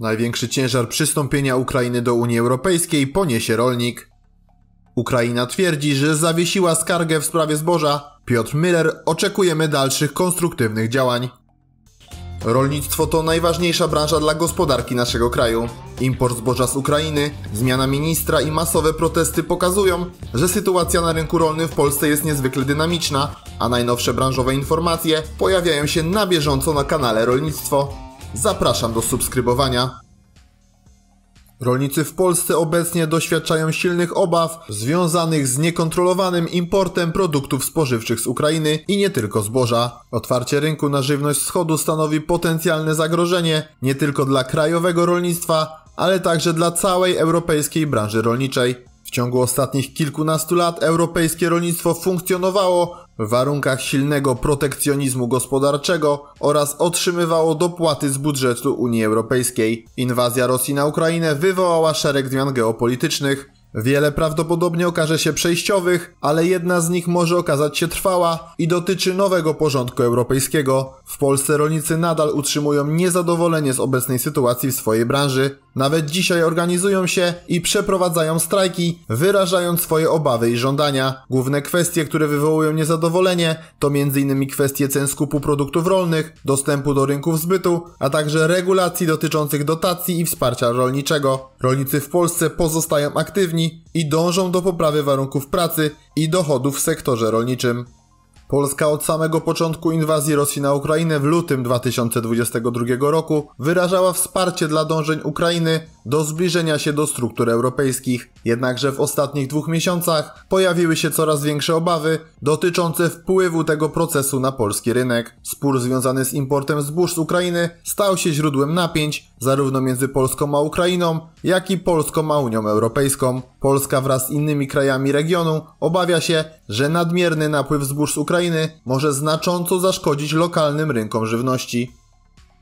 Największy ciężar przystąpienia Ukrainy do Unii Europejskiej poniesie rolnik. Ukraina twierdzi, że zawiesiła skargę w sprawie zboża. Piotr Miller oczekujemy dalszych konstruktywnych działań. Rolnictwo to najważniejsza branża dla gospodarki naszego kraju. Import zboża z Ukrainy, zmiana ministra i masowe protesty pokazują, że sytuacja na rynku rolnym w Polsce jest niezwykle dynamiczna, a najnowsze branżowe informacje pojawiają się na bieżąco na kanale Rolnictwo. Zapraszam do subskrybowania. Rolnicy w Polsce obecnie doświadczają silnych obaw związanych z niekontrolowanym importem produktów spożywczych z Ukrainy i nie tylko zboża. Otwarcie rynku na żywność wschodu stanowi potencjalne zagrożenie nie tylko dla krajowego rolnictwa, ale także dla całej europejskiej branży rolniczej. W ciągu ostatnich kilkunastu lat europejskie rolnictwo funkcjonowało w warunkach silnego protekcjonizmu gospodarczego oraz otrzymywało dopłaty z budżetu Unii Europejskiej. Inwazja Rosji na Ukrainę wywołała szereg zmian geopolitycznych. Wiele prawdopodobnie okaże się przejściowych, ale jedna z nich może okazać się trwała i dotyczy nowego porządku europejskiego. W Polsce rolnicy nadal utrzymują niezadowolenie z obecnej sytuacji w swojej branży. Nawet dzisiaj organizują się i przeprowadzają strajki, wyrażając swoje obawy i żądania. Główne kwestie, które wywołują niezadowolenie to m.in. kwestie cen skupu produktów rolnych, dostępu do rynków zbytu, a także regulacji dotyczących dotacji i wsparcia rolniczego. Rolnicy w Polsce pozostają aktywni i dążą do poprawy warunków pracy i dochodów w sektorze rolniczym. Polska od samego początku inwazji Rosji na Ukrainę w lutym 2022 roku wyrażała wsparcie dla dążeń Ukrainy do zbliżenia się do struktur europejskich. Jednakże w ostatnich dwóch miesiącach pojawiły się coraz większe obawy dotyczące wpływu tego procesu na polski rynek. Spór związany z importem zbóż z Ukrainy stał się źródłem napięć zarówno między Polską a Ukrainą, jak i Polską a Unią Europejską. Polska wraz z innymi krajami regionu obawia się, że nadmierny napływ zbóż z Ukrainy może znacząco zaszkodzić lokalnym rynkom żywności.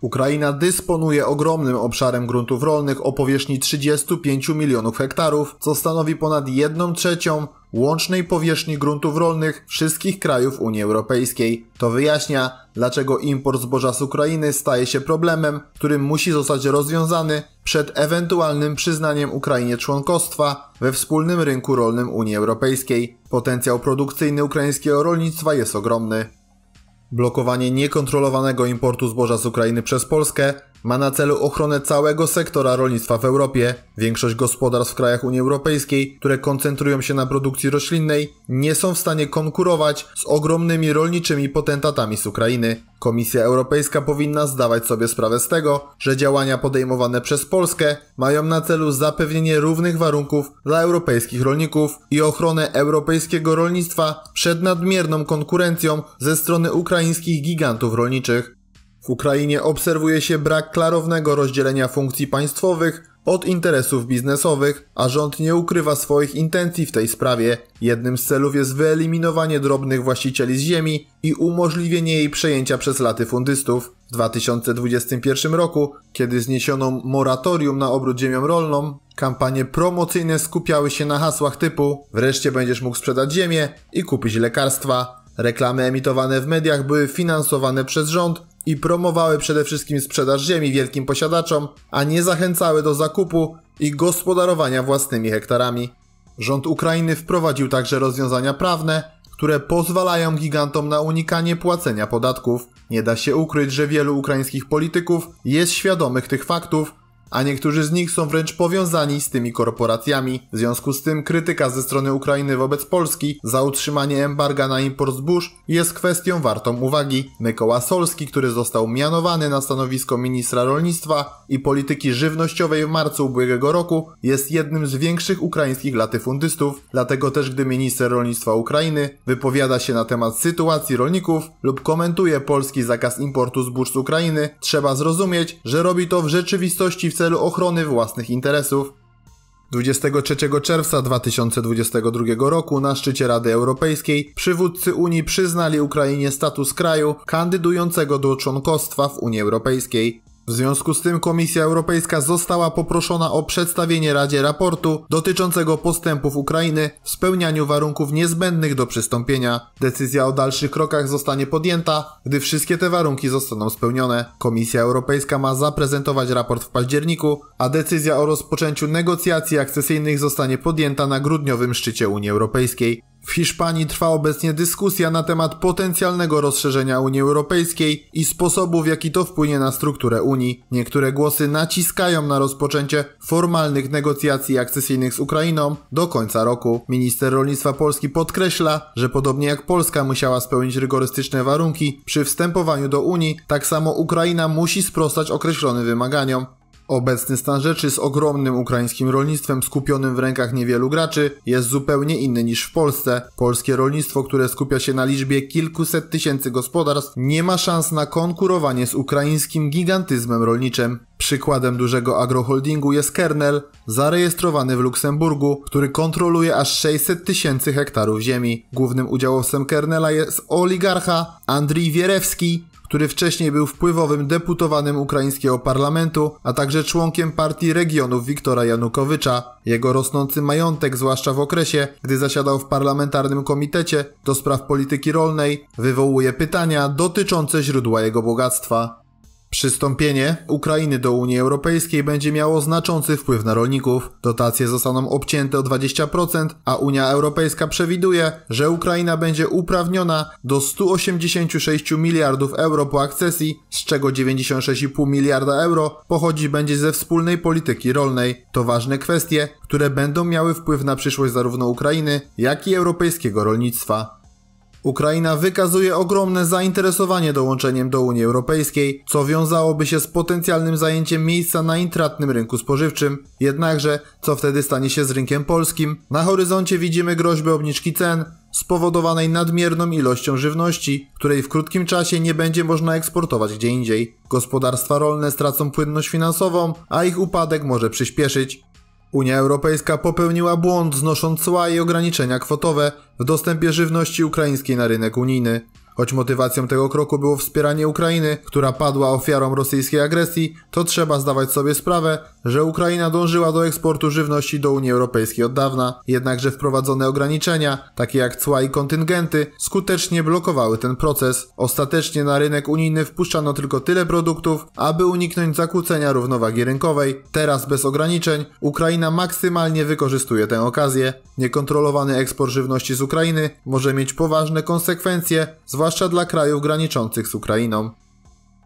Ukraina dysponuje ogromnym obszarem gruntów rolnych o powierzchni 35 milionów hektarów, co stanowi ponad 1 trzecią łącznej powierzchni gruntów rolnych wszystkich krajów Unii Europejskiej. To wyjaśnia, dlaczego import zboża z Ukrainy staje się problemem, który musi zostać rozwiązany przed ewentualnym przyznaniem Ukrainie członkostwa we wspólnym rynku rolnym Unii Europejskiej. Potencjał produkcyjny ukraińskiego rolnictwa jest ogromny blokowanie niekontrolowanego importu zboża z Ukrainy przez Polskę ma na celu ochronę całego sektora rolnictwa w Europie. Większość gospodarstw w krajach Unii Europejskiej, które koncentrują się na produkcji roślinnej, nie są w stanie konkurować z ogromnymi rolniczymi potentatami z Ukrainy. Komisja Europejska powinna zdawać sobie sprawę z tego, że działania podejmowane przez Polskę mają na celu zapewnienie równych warunków dla europejskich rolników i ochronę europejskiego rolnictwa przed nadmierną konkurencją ze strony ukraińskich gigantów rolniczych. W Ukrainie obserwuje się brak klarownego rozdzielenia funkcji państwowych od interesów biznesowych, a rząd nie ukrywa swoich intencji w tej sprawie. Jednym z celów jest wyeliminowanie drobnych właścicieli z ziemi i umożliwienie jej przejęcia przez laty fundystów. W 2021 roku, kiedy zniesiono moratorium na obrót ziemią rolną, kampanie promocyjne skupiały się na hasłach typu wreszcie będziesz mógł sprzedać ziemię i kupić lekarstwa. Reklamy emitowane w mediach były finansowane przez rząd i promowały przede wszystkim sprzedaż ziemi wielkim posiadaczom, a nie zachęcały do zakupu i gospodarowania własnymi hektarami. Rząd Ukrainy wprowadził także rozwiązania prawne, które pozwalają gigantom na unikanie płacenia podatków. Nie da się ukryć, że wielu ukraińskich polityków jest świadomych tych faktów a niektórzy z nich są wręcz powiązani z tymi korporacjami. W związku z tym krytyka ze strony Ukrainy wobec Polski za utrzymanie embarga na import zbóż jest kwestią wartą uwagi. Mykoła Solski, który został mianowany na stanowisko ministra rolnictwa i polityki żywnościowej w marcu ubiegłego roku, jest jednym z większych ukraińskich latyfundystów. Dlatego też, gdy minister rolnictwa Ukrainy wypowiada się na temat sytuacji rolników lub komentuje polski zakaz importu zbóż z Ukrainy, trzeba zrozumieć, że robi to w rzeczywistości w celu ochrony własnych interesów. 23 czerwca 2022 roku na szczycie Rady Europejskiej przywódcy Unii przyznali Ukrainie status kraju kandydującego do członkostwa w Unii Europejskiej. W związku z tym Komisja Europejska została poproszona o przedstawienie Radzie raportu dotyczącego postępów Ukrainy w spełnianiu warunków niezbędnych do przystąpienia. Decyzja o dalszych krokach zostanie podjęta, gdy wszystkie te warunki zostaną spełnione. Komisja Europejska ma zaprezentować raport w październiku, a decyzja o rozpoczęciu negocjacji akcesyjnych zostanie podjęta na grudniowym szczycie Unii Europejskiej. W Hiszpanii trwa obecnie dyskusja na temat potencjalnego rozszerzenia Unii Europejskiej i sposobu, w jaki to wpłynie na strukturę Unii. Niektóre głosy naciskają na rozpoczęcie formalnych negocjacji akcesyjnych z Ukrainą do końca roku. Minister Rolnictwa Polski podkreśla, że podobnie jak Polska musiała spełnić rygorystyczne warunki przy wstępowaniu do Unii, tak samo Ukraina musi sprostać określonym wymaganiom. Obecny stan rzeczy z ogromnym ukraińskim rolnictwem skupionym w rękach niewielu graczy jest zupełnie inny niż w Polsce. Polskie rolnictwo, które skupia się na liczbie kilkuset tysięcy gospodarstw, nie ma szans na konkurowanie z ukraińskim gigantyzmem rolniczym. Przykładem dużego agroholdingu jest Kernel, zarejestrowany w Luksemburgu, który kontroluje aż 600 tysięcy hektarów ziemi. Głównym udziałowcem Kernela jest oligarcha Andrii Wierewski, który wcześniej był wpływowym deputowanym ukraińskiego parlamentu, a także członkiem partii regionów Wiktora Janukowycza. Jego rosnący majątek, zwłaszcza w okresie, gdy zasiadał w parlamentarnym komitecie do spraw polityki rolnej, wywołuje pytania dotyczące źródła jego bogactwa. Przystąpienie Ukrainy do Unii Europejskiej będzie miało znaczący wpływ na rolników. Dotacje zostaną obcięte o 20%, a Unia Europejska przewiduje, że Ukraina będzie uprawniona do 186 miliardów euro po akcesji, z czego 96,5 miliarda euro pochodzić będzie ze wspólnej polityki rolnej. To ważne kwestie, które będą miały wpływ na przyszłość zarówno Ukrainy, jak i europejskiego rolnictwa. Ukraina wykazuje ogromne zainteresowanie dołączeniem do Unii Europejskiej, co wiązałoby się z potencjalnym zajęciem miejsca na intratnym rynku spożywczym. Jednakże, co wtedy stanie się z rynkiem polskim? Na horyzoncie widzimy groźbę obniżki cen, spowodowanej nadmierną ilością żywności, której w krótkim czasie nie będzie można eksportować gdzie indziej. Gospodarstwa rolne stracą płynność finansową, a ich upadek może przyspieszyć. Unia Europejska popełniła błąd znosząc cła i ograniczenia kwotowe w dostępie żywności ukraińskiej na rynek unijny. Choć motywacją tego kroku było wspieranie Ukrainy, która padła ofiarą rosyjskiej agresji, to trzeba zdawać sobie sprawę, że Ukraina dążyła do eksportu żywności do Unii Europejskiej od dawna, jednakże wprowadzone ograniczenia, takie jak cła i kontyngenty, skutecznie blokowały ten proces. Ostatecznie na rynek unijny wpuszczano tylko tyle produktów, aby uniknąć zakłócenia równowagi rynkowej. Teraz bez ograniczeń Ukraina maksymalnie wykorzystuje tę okazję. Niekontrolowany eksport żywności z Ukrainy może mieć poważne konsekwencje, zwłaszcza zwłaszcza dla krajów graniczących z Ukrainą.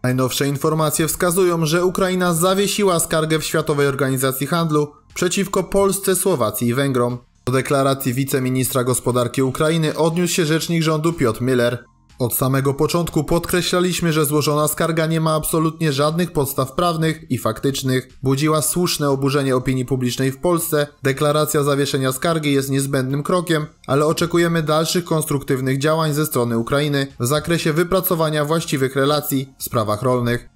Najnowsze informacje wskazują, że Ukraina zawiesiła skargę w Światowej Organizacji Handlu przeciwko Polsce, Słowacji i Węgrom. Do deklaracji wiceministra gospodarki Ukrainy odniósł się rzecznik rządu Piotr Miller. Od samego początku podkreślaliśmy, że złożona skarga nie ma absolutnie żadnych podstaw prawnych i faktycznych. Budziła słuszne oburzenie opinii publicznej w Polsce. Deklaracja zawieszenia skargi jest niezbędnym krokiem, ale oczekujemy dalszych konstruktywnych działań ze strony Ukrainy w zakresie wypracowania właściwych relacji w sprawach rolnych.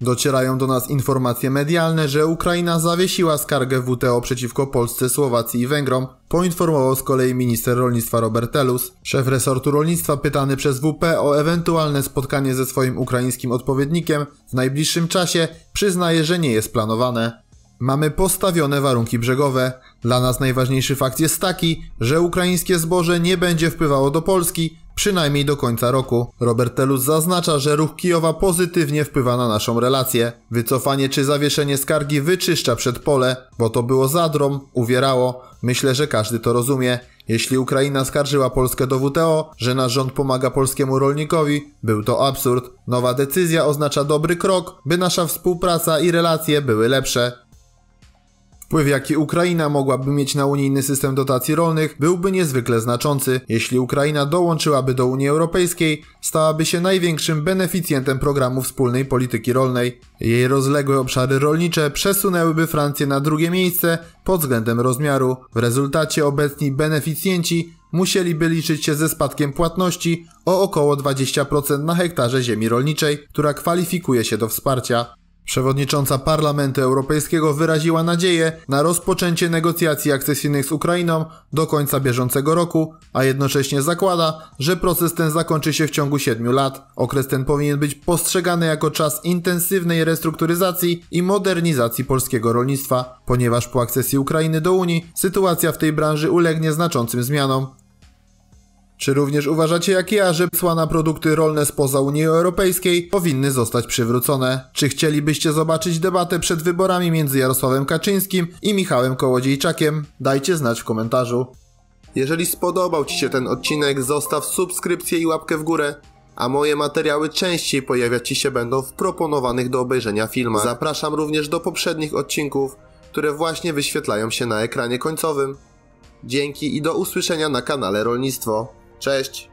Docierają do nas informacje medialne, że Ukraina zawiesiła skargę WTO przeciwko Polsce, Słowacji i Węgrom, poinformował z kolei minister rolnictwa Robert Elus. Szef resortu rolnictwa pytany przez WP o ewentualne spotkanie ze swoim ukraińskim odpowiednikiem w najbliższym czasie przyznaje, że nie jest planowane. Mamy postawione warunki brzegowe. Dla nas najważniejszy fakt jest taki, że ukraińskie zboże nie będzie wpływało do Polski, Przynajmniej do końca roku. Robert Telus zaznacza, że ruch Kijowa pozytywnie wpływa na naszą relację. Wycofanie czy zawieszenie skargi wyczyszcza przed pole, bo to było zadrom, uwierało. Myślę, że każdy to rozumie. Jeśli Ukraina skarżyła Polskę do WTO, że nasz rząd pomaga polskiemu rolnikowi, był to absurd. Nowa decyzja oznacza dobry krok, by nasza współpraca i relacje były lepsze. Wpływ, jaki Ukraina mogłaby mieć na unijny system dotacji rolnych, byłby niezwykle znaczący. Jeśli Ukraina dołączyłaby do Unii Europejskiej, stałaby się największym beneficjentem programu wspólnej polityki rolnej. Jej rozległe obszary rolnicze przesunęłyby Francję na drugie miejsce pod względem rozmiaru. W rezultacie obecni beneficjenci musieliby liczyć się ze spadkiem płatności o około 20% na hektarze ziemi rolniczej, która kwalifikuje się do wsparcia. Przewodnicząca Parlamentu Europejskiego wyraziła nadzieję na rozpoczęcie negocjacji akcesyjnych z Ukrainą do końca bieżącego roku, a jednocześnie zakłada, że proces ten zakończy się w ciągu 7 lat. Okres ten powinien być postrzegany jako czas intensywnej restrukturyzacji i modernizacji polskiego rolnictwa, ponieważ po akcesji Ukrainy do Unii sytuacja w tej branży ulegnie znaczącym zmianom. Czy również uważacie jak ja, że cła na produkty rolne spoza Unii Europejskiej powinny zostać przywrócone? Czy chcielibyście zobaczyć debatę przed wyborami między Jarosławem Kaczyńskim i Michałem Kołodziejczakiem? Dajcie znać w komentarzu. Jeżeli spodobał Ci się ten odcinek, zostaw subskrypcję i łapkę w górę, a moje materiały częściej pojawiać Ci się będą w proponowanych do obejrzenia filmach. Zapraszam również do poprzednich odcinków, które właśnie wyświetlają się na ekranie końcowym. Dzięki i do usłyszenia na kanale Rolnictwo. Cześć!